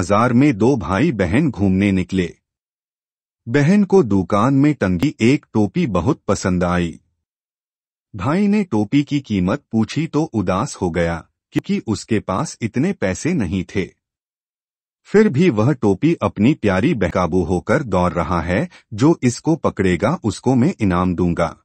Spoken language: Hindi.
बाजार में दो भाई बहन घूमने निकले बहन को दुकान में टंगी एक टोपी बहुत पसंद आई भाई ने टोपी की कीमत पूछी तो उदास हो गया क्योंकि उसके पास इतने पैसे नहीं थे फिर भी वह टोपी अपनी प्यारी बेकाबू होकर दौड़ रहा है जो इसको पकड़ेगा उसको मैं इनाम दूंगा